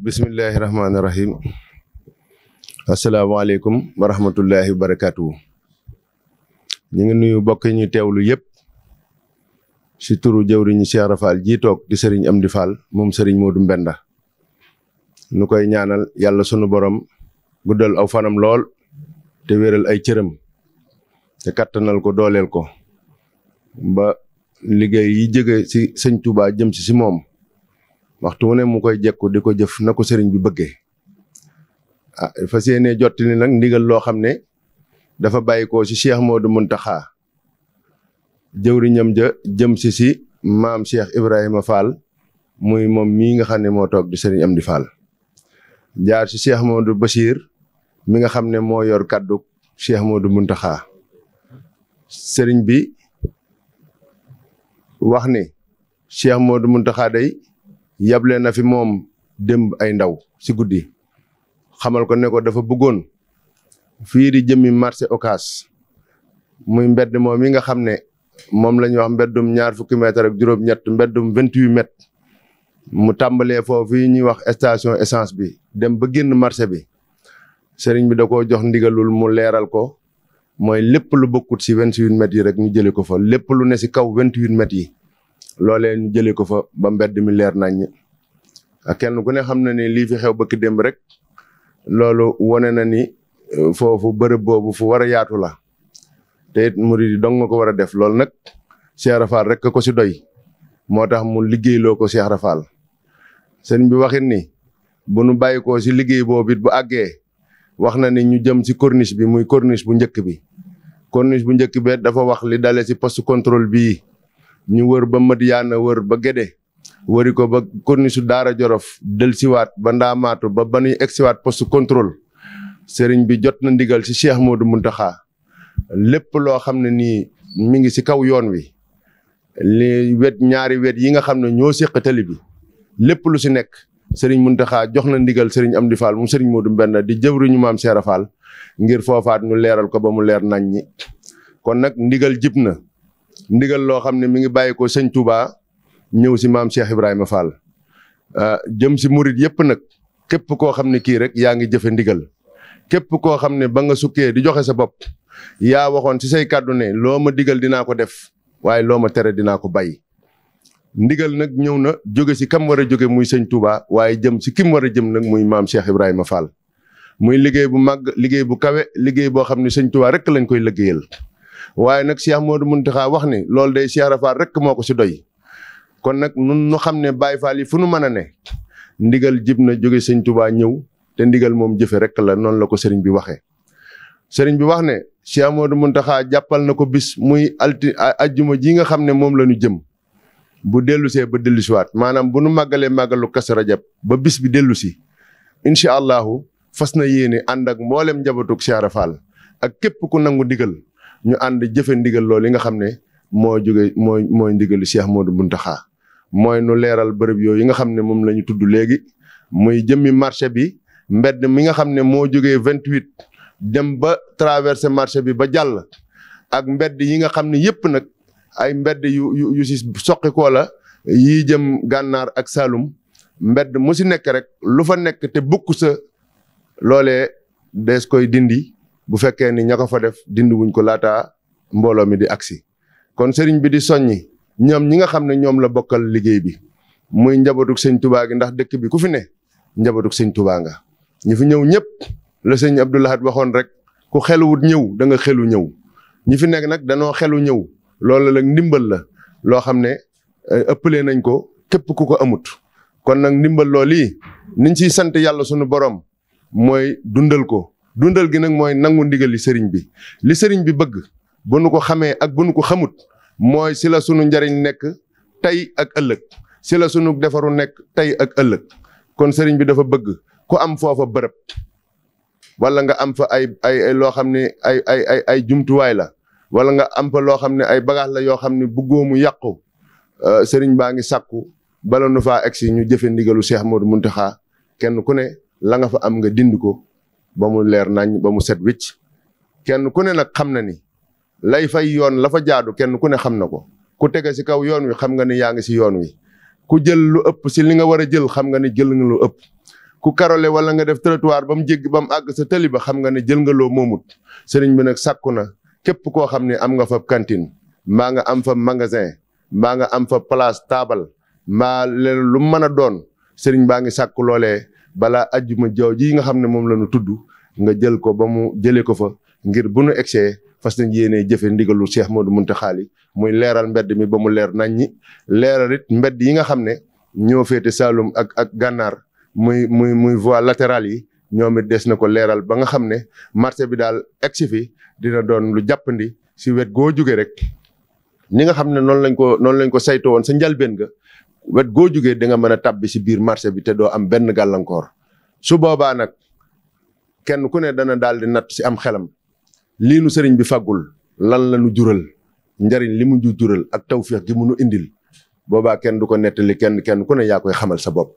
bismillahi rahmaani rahim asalaamaaleykum wa rahmatullahi barakaatu. ñu ngi nuyu bokk ñu teewlu yëpp si turu jëwriñu Cheikh Rafal ji toog di sëriñ am di Fall moom sëriñ Modou Mbenda. nu koy ñaanal yàlla sunu borom guddal aw fanam lool te wéral ay cëram te kattanal ko dooleel ko ba liggéey yi jóge si sëñ Touba jëm si si moom. waxtu mu ne mu koy jekku di ko jëf na ko sëriñ bi bëggee ah fas yéene jottali nag ndigal loo xam ne dafa bàyyi ko ci Cheikh Modou Mountakha jëwriñam ja jëm si si maam Cheikh Ibrahima Fall muy moom mii nga xam ne moo toog di sëriñ Amdi Fall jaar si moo du Bachir mi nga xam ne moo yor kàddu Cheikh Modou Mountakha sëriñ bi wax ni Cheikh Modou Mountakha day yable na fi mom dem ay ndaw si goudi xamal ko ne ko dafa bëggoon fi di jëmi marché okas muy mbedd mom mi nga xam mom lañ wax mbeddum ñaar fukki mètre ak juroom ñett mbeddum 28 mètre mu tambalé fofu yi wax station essence bi dem ba génn marché bi sëriñ bi da ko jox ndigalul mu léral ko moy lepp lu bokut si 28 huit mètres yi rek ñu jëlee ko fa lepp lu ne ci kaw 28 mètres yi loolee ñu jëlee ko fa ba mbedd mi leer nañ kenn ku ne xamna ni li fi xew bëkk démb rek lolu wone na ni euh, fofu bërëb bobu fu wara yaatu la te it mouride dong nga ko wara def lolu nak Cheikh Rafal rek ko si doy motax tax mu liggéeyloo ko Cheikh Rafal sëñ bi waxin ni bu nu bayiko ci si liggéey boobu bu waxna ni ñu jëm si corniche bi muy corniche bu ñëkk bi corniche bu ñëkk bi dafa wax li dalé ci poste contrôle bi ñu wër ba madiana wër ba gédé wëri ko ba daara jorof del siwaat ba ndaamaatu ba ba nuy egsiwaat poste contrôle sëriñ bi jot na ndigal ci cheikh modou muntaxa lepp lo xamné ni mi ngi ci kaw yoon wi li wet ñaari wet yi nga xamné ño ñoo tali bi lepp lu ci nek sëriñ jox na ndigal sëriñ amdi fall mu sëriñ modou ben di jëwriñu maam cheikh rafal ngir fofaat ñu léral ko ba mu lér nañ ni kon nak ndigal ndigal loo xam ne mi ngi bàyyi ko sëñ Touba ñëw si maam Cheikh Ibrahima Fall euh, jëm si murit yëpp nag képp koo xam ne kii rek yaa ngi jëfe képp koo xam ne ba nga sukkee di joxe sa bopp yaa waxoon si say kàddu ne loo ma digal dinaa ko def waaye loo ma tere dinaa ko bay ndigal nag ñëw na jóge si kam war a jóge muy sëñ Touba waaye jëm si kim war a jëm nag muy maam Cheikh Ibrahima Fall muy liggéey bu màgg liggéey bu kawe liggéey boo xam ne sëñ Touba rek lañ koy liggéeyal. waye nak Cheikh Modou Mountakha wax ni lol day Cheikh Rafaal rek moko ci doy kon nak nun nu xamne Baye Fall yi fu nu meuna ne ndigal jibna joge serigne Touba ñew te ndigal mom jëfé rek la non la ko serigne bi waxé serigne bi wax ne Cheikh Modou jappal nako bis muy alti ajjuma ji nga xamne mom moom la ñu jëm bu delusé ba wat manam bu nu magalé magalu kassara jab ba bis bi delusi inshallah allahu yene andak mbollem ànd Cheikh Rafaal ak kep ku nangu digal ñu and jëfe ndigal lool yi nga xamné ne joggé jóge mooy ndigal Cheikh Modou Muntaha moy nu léral bërb yoy yi nga xamné ne lañu tuddu légui muy jëmmi marché bi mbedd mi nga xamné ne joggé 28 dem ba traverser marché bi ba jall ak mbedd yi nga xamné ne nak ay mbedd yu yu ci si ko la yi jëm gannar ak Saloum mbedd mu ci nek rek lu fa nek té bukk sa lolé des koy dindi bu fekkee ni ña ko fa def dindi wuñ ko laataa mbooloo mi di agsi kon sëriñ bi di soññi ñam ñi nga xam ne ñoom la bokkal liggéey bi muy njabootug sëñ tubaa gi ndax dëkk bi ku fi ne njabootug sëñ tubaa nga ñi fi ñëw ñëpp la sëñ Abdou Lahad waxoon rek ku xeluwut ñëw da nga xelu ñëw ñi fi nekk nag danoo xelu ñëw loolu nag ndimbal la loo xam ne eh, ëppalee nañ ko képp ku ko amut kon nag ndimbal loolu yi niñ si sant yàlla sunu borom mooy dundal ko dundal gi nag mooy nangu ndigal li sëriñ bi li sëriñ bi bëgg bu nu ko xamee ak bu nu ko xamut mooy si la sunu njariñ nekk tey ak ëllëg si la sunu defaru nekk tey ak ëllëg kon sëriñ bi dafa bëgg ku am foofa bërëb wala nga am fa ay ay loo xam ne ay ay ay ay jumtuwaay la wala nga am fa loo xam ne ay bagaas la yoo xam ne bëggoo mu yàqu euh, sëriñ baa ngi sàkku bala nu faa egsi ñu jëfe ndigalu Cheikh Modou xaa kenn ku ne la nga fa am nga dind ko ba mu leer nañ ba mu set wicc kenn ku ne nag xam na ni lay fay yoon la fa jaadu kenn ku ne xam na ko ku tege si kaw yoon wi xam nga ni yaa ngi si yoon wi ku jël lu ëpp si li nga war a jël xam nga ni jël nga lu ëpp ku karole wala nga def trottoir ba mu jéggi ba mu àgg sa tali ba xam nga ne jël loo moomut sëriñ bi nag sàkku na képp koo xam ne am nga fa cantine mbaa nga am fa magasin mbaa nga am fa place taabal mbaa leen lu mën a doon sëriñ baa ngi sàkku loolee balaa ajjuma jaww ji nga xam ne moom la ñu tudd nga jël ko ba mu jëlé ko fa ngir bu nu excès fas nañ yéné jëfé ndigalu Cheikh Modou Mountakha khali muy léral mbéd mi ba mu lér nañ ñi leeral it mbedd yi nga xamné ne ñoo féete ak ak gànnaar muy muy muy voie latérale yi ñoom dess nako léral ba nga xamné marché bi dal excès fi dina doon lu jappandi si wét go juggé rek ni nga xamné non lañ ko non lañ ko saytoo won sa njalbeen ga wét go juggé da nga mëna tabbi ci si biir marché bi té do am ben galankor su boba nak kenn ku ne dana daal di nat si am xelam lii nu sëriñ bi fàggul lan la nu jural njariñ li mu ju jural ak tawféex gi mu nu indil boobaa kenn du ko nettali kenn kenn ku ne yaa koy xamal sa bopp.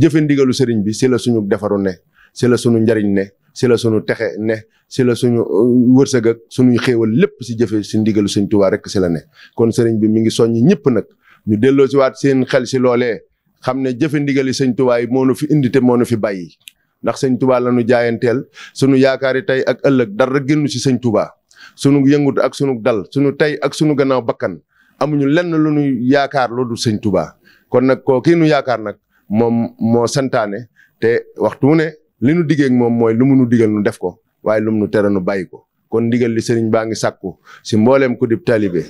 jëfe ndigalu sëriñ bi si la suñu defaru ne si la suñu njariñ ne si la suñu texe ne si la suñu uh, wërsëg ak suñuy xéewal lépp si jëfe si ndigalu sëriñ Tuubaa rekk si la ne kon sëriñ bi mu ngi soññ ñëpp nag ñu delloo si waat seen xel si loolee xam ne jëfe ndigali sëriñ Tuubaa yi fi indi te moo nu fi bàyyi ndax seigne Touba lañu jaayanteel sunu yaakaari tay ak ëlëk dara gënnu ci seigne Touba sunu yëngut ak suñu dal sunu tay ak suñu gannaaw bakkan amuñu lenn lu nu yaakaar loolu seigne Touba kon nak ko ki ñu yaakaar nak mom mo santane te waxtu wu ne li nu ak mom moy lu mu nu digal nu def ko waye lu mu nu tere nu kon diggal li seigne baangi sakku ci si ku dib talibé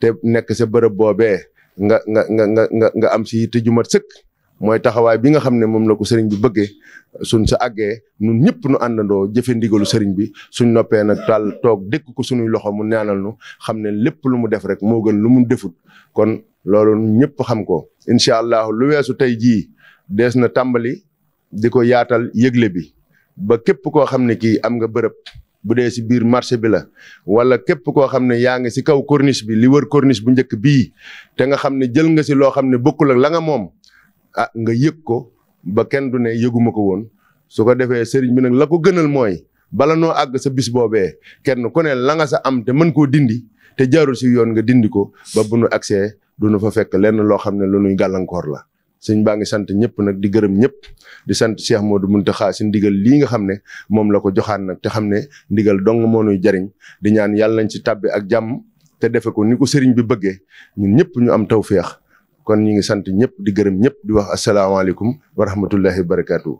té nek sa bërëb bobé nga nga nga nga nga am ci yitte ju mat sëkk moy taxaway bi nga xamne mom la ko serigne bi bëggee suñ sa aggé ñun ñëpp ñu andando jëfe bi suñ noppé nak tal tok dekk ko suñu loxo mu neenal ñu xamne lepp lu mu def rek mo gën lu mu defut kon loolu ñëpp xam ko inshallah lu weesu tay ji dees na tambali hamne ki yaatal yeglé bi ba képp ko xamne yange am nga bërepp bu dé si biir marché bi la wala képp ko xamne ne yaa kaw corniche bi li wër corniche bu ñëk bi té nga xamne jël nga ci lo xamne la nga mom ah nga yëg ko ba kenn du ne yëguma ko woon su ko defee sëriñ bi nag la ko gënal mooy bala noo àgg sa bis boobee kenn ku ne la nga sa am te man koo dindi te jaarul si yoon nga dindi ko ba bu nu agsee du nu fa fekk lenn loo xam ne lu nuy gàllankoor la. sëñ baa ngi sant ñëpp nag di gërëm ñëpp di sant Cheikh Modou Mountakha si ndigal lii nga xam ne moom la ko joxaan nag te xam ne ndigal dong moo nuy jariñ di ñaan yàlla nañ ci tàbbi ak jàmm te defe ko ni ko sëriñ bi bëggee ñun ñëpp ñu am taw feex kon ñu ngi sant ñëpp di gërëm ñëpp di wax asalaamaaleykum wa rahmatullahi wa barakaatu.